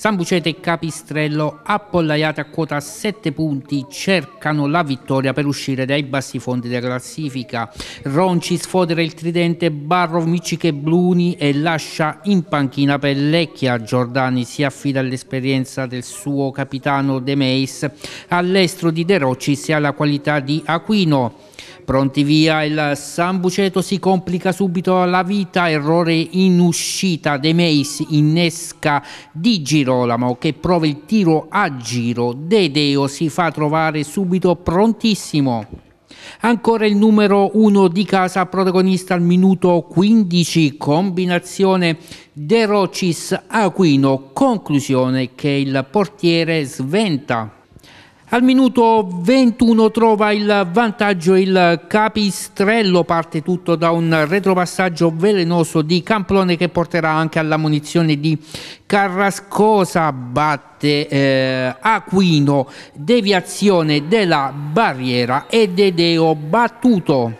San Bucete e Capistrello, appollaiate a quota 7 punti, cercano la vittoria per uscire dai bassi fondi della classifica. Ronci sfodera il tridente, Barrov, Micic e Bluni e lascia in panchina Pellecchia. Giordani si affida all'esperienza del suo capitano De Meis. All'estro di De Rocci si ha la qualità di Aquino. Pronti via, il San Buceto si complica subito la vita, errore in uscita De Meis innesca Di Girolamo che prova il tiro a giro, De Deo si fa trovare subito prontissimo. Ancora il numero 1 di casa, protagonista al minuto 15, combinazione De Rocis-Aquino, conclusione che il portiere sventa. Al minuto 21 trova il vantaggio il Capistrello, parte tutto da un retropassaggio velenoso di Camplone che porterà anche alla munizione di Carrascosa, batte eh, Aquino, deviazione della barriera e Dedeo battuto.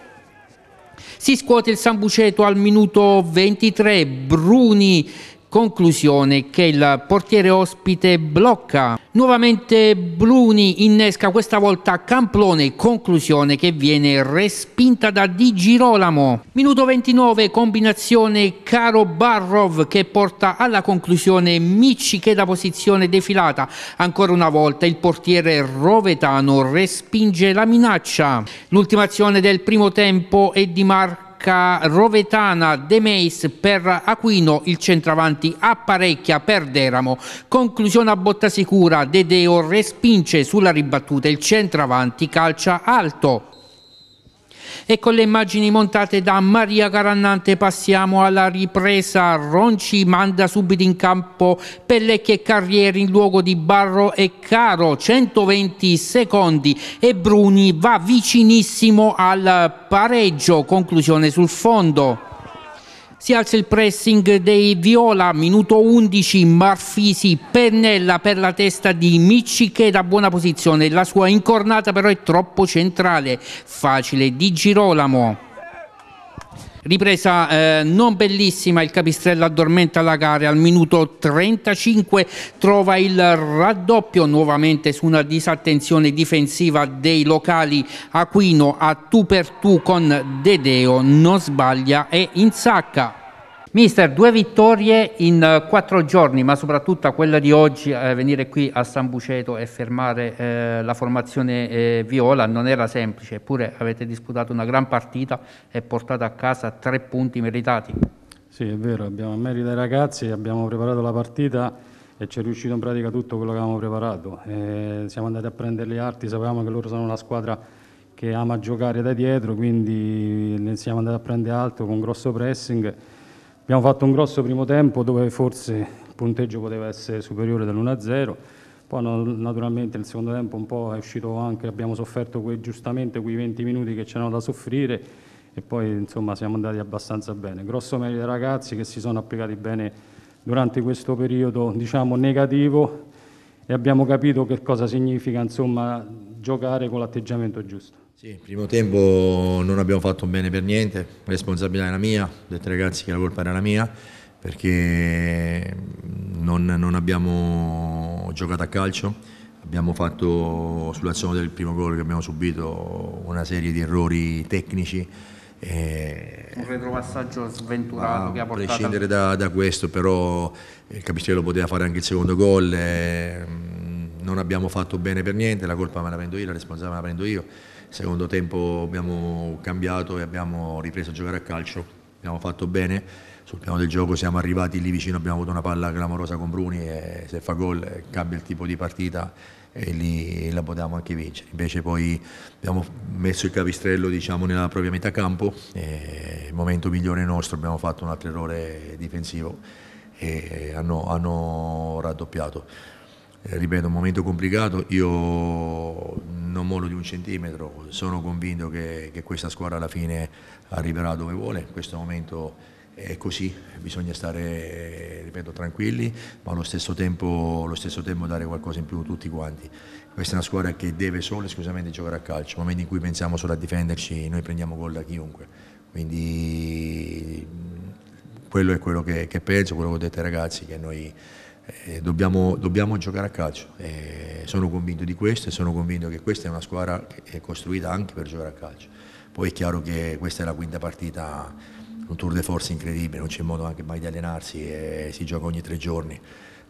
Si scuote il Sambuceto al minuto 23, Bruni conclusione che il portiere ospite blocca. Nuovamente Bruni innesca questa volta Camplone, conclusione che viene respinta da Di Girolamo. Minuto 29, combinazione Caro Barrov che porta alla conclusione Micci che da posizione defilata. Ancora una volta il portiere Rovetano respinge la minaccia. L'ultima azione del primo tempo è di Marco attacca Rovetana De Meis per Aquino, il centravanti apparecchia per Deramo. Conclusione a botta sicura, De Deo respinge sulla ribattuta il centravanti calcia alto e con le immagini montate da Maria Carannante passiamo alla ripresa. Ronci manda subito in campo Pellecchi e Carrieri in luogo di Barro e Caro, 120 secondi e Bruni va vicinissimo al pareggio, conclusione sul fondo si alza il pressing dei Viola, minuto 11, Marfisi pennella per la testa di Micci che da buona posizione, la sua incornata però è troppo centrale, facile di Girolamo. Ripresa eh, non bellissima, il Capistrello addormenta la gara al minuto 35 trova il raddoppio nuovamente su una disattenzione difensiva dei locali Aquino a tu per tu con Dedeo, non sbaglia e insacca. Mister, due vittorie in eh, quattro giorni, ma soprattutto quella di oggi, eh, venire qui a San Buceto e fermare eh, la formazione eh, viola non era semplice, eppure avete disputato una gran partita e portato a casa tre punti meritati. Sì, è vero, abbiamo merito ai ragazzi, abbiamo preparato la partita e ci è riuscito in pratica tutto quello che avevamo preparato. Eh, siamo andati a prendere le arti, sapevamo che loro sono una squadra che ama giocare da dietro, quindi ne siamo andati a prendere alto con grosso pressing Abbiamo fatto un grosso primo tempo dove forse il punteggio poteva essere superiore dell'1-0, poi naturalmente nel secondo tempo un po' è uscito anche, abbiamo sofferto quei, giustamente quei 20 minuti che c'erano da soffrire e poi insomma siamo andati abbastanza bene. Grosso merito ai ragazzi che si sono applicati bene durante questo periodo diciamo negativo e abbiamo capito che cosa significa insomma, giocare con l'atteggiamento giusto. Sì, primo tempo non abbiamo fatto bene per niente, la responsabilità era mia, ho detto ai ragazzi che la colpa era la mia perché non, non abbiamo giocato a calcio, abbiamo fatto sull'azione del primo gol che abbiamo subito una serie di errori tecnici eh, un retropassaggio sventurato che ha portato... A prescindere da, da questo, però eh, il Capistello poteva fare anche il secondo gol, eh, mm, non abbiamo fatto bene per niente, la colpa me la prendo io, la responsabilità me la prendo io. Secondo tempo abbiamo cambiato e abbiamo ripreso a giocare a calcio, abbiamo fatto bene, sul piano del gioco siamo arrivati lì vicino, abbiamo avuto una palla clamorosa con Bruni e se fa gol eh, cambia il tipo di partita e lì la potevamo anche vincere. Invece poi abbiamo messo il capistrello diciamo, nella propria metà campo, il momento migliore nostro, abbiamo fatto un altro errore difensivo e hanno, hanno raddoppiato. Eh, ripeto, un momento complicato, io non mollo di un centimetro, sono convinto che, che questa squadra alla fine arriverà dove vuole, in questo momento è così, bisogna stare ripeto, tranquilli, ma allo stesso, tempo, allo stesso, tempo, dare qualcosa in più a tutti quanti. Questa è una squadra che deve solo e esclusivamente giocare a calcio, nel momento in cui pensiamo solo a difenderci noi prendiamo gol da chiunque, quindi quello è quello che, che penso, quello che ho detto ai ragazzi, che noi eh, dobbiamo, dobbiamo, giocare a calcio, eh, sono convinto di questo e sono convinto che questa è una squadra che è costruita anche per giocare a calcio. Poi è chiaro che questa è la quinta partita un tour de force incredibile, non c'è modo anche mai di allenarsi e si gioca ogni tre giorni.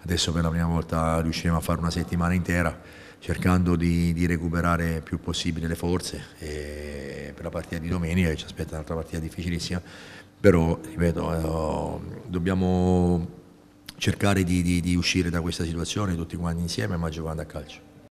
Adesso per la prima volta riusciremo a fare una settimana intera cercando di, di recuperare il più possibile le forze e per la partita di domenica ci aspetta un'altra partita difficilissima, però ripeto, eh, dobbiamo cercare di, di, di uscire da questa situazione tutti quanti insieme ma giocando a calcio.